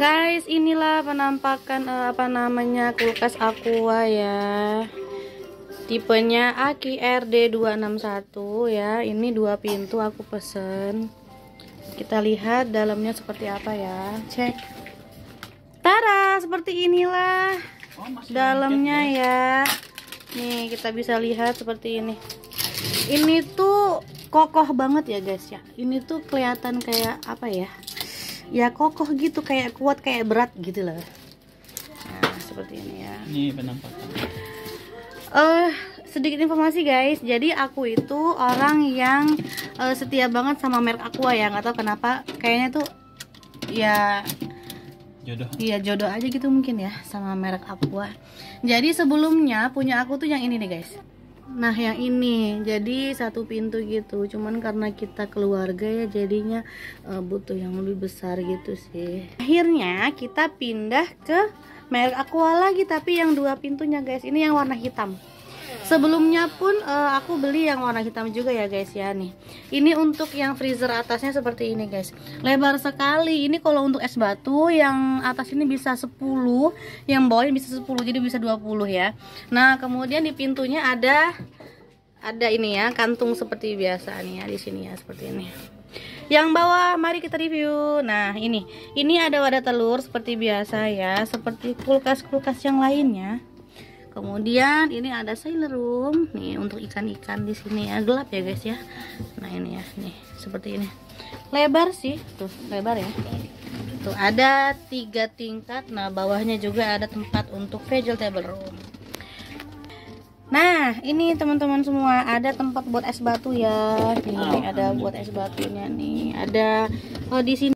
guys inilah penampakan uh, apa namanya kulkas aqua ya tipenya rd 261 ya ini dua pintu aku pesen kita lihat dalamnya seperti apa ya cek Tara seperti inilah oh, dalamnya ya. ya nih kita bisa lihat seperti ini ini tuh kokoh banget ya guys ya ini tuh kelihatan kayak apa ya ya kokoh gitu kayak kuat kayak berat gitu loh nah seperti ini ya ini penampakan uh, sedikit informasi guys jadi aku itu orang yang uh, setia banget sama merek Aqua ya nggak tahu kenapa kayaknya tuh ya jodoh iya jodoh aja gitu mungkin ya sama merek Aqua jadi sebelumnya punya aku tuh yang ini nih guys nah yang ini jadi satu pintu gitu cuman karena kita keluarga ya jadinya uh, butuh yang lebih besar gitu sih akhirnya kita pindah ke merek aqua lagi tapi yang dua pintunya guys ini yang warna hitam sebelumnya pun uh, aku beli yang warna hitam juga ya guys ya nih ini untuk yang freezer atasnya seperti ini guys lebar sekali ini kalau untuk es batu yang atas ini bisa 10 yang bawahnya bisa 10 jadi bisa 20 ya nah kemudian di pintunya ada ada ini ya kantung seperti biasa nih ya di sini ya seperti ini yang bawah mari kita review nah ini ini ada wadah telur seperti biasa ya seperti kulkas-kulkas yang lainnya kemudian ini ada Sailor Room nih untuk ikan-ikan di sini ya gelap ya guys ya nah ini ya nih seperti ini lebar sih tuh lebar ya tuh ada tiga tingkat nah bawahnya juga ada tempat untuk table room Nah, ini teman-teman semua ada tempat buat es batu ya. ini ada buat es batunya nih. Ada oh di sini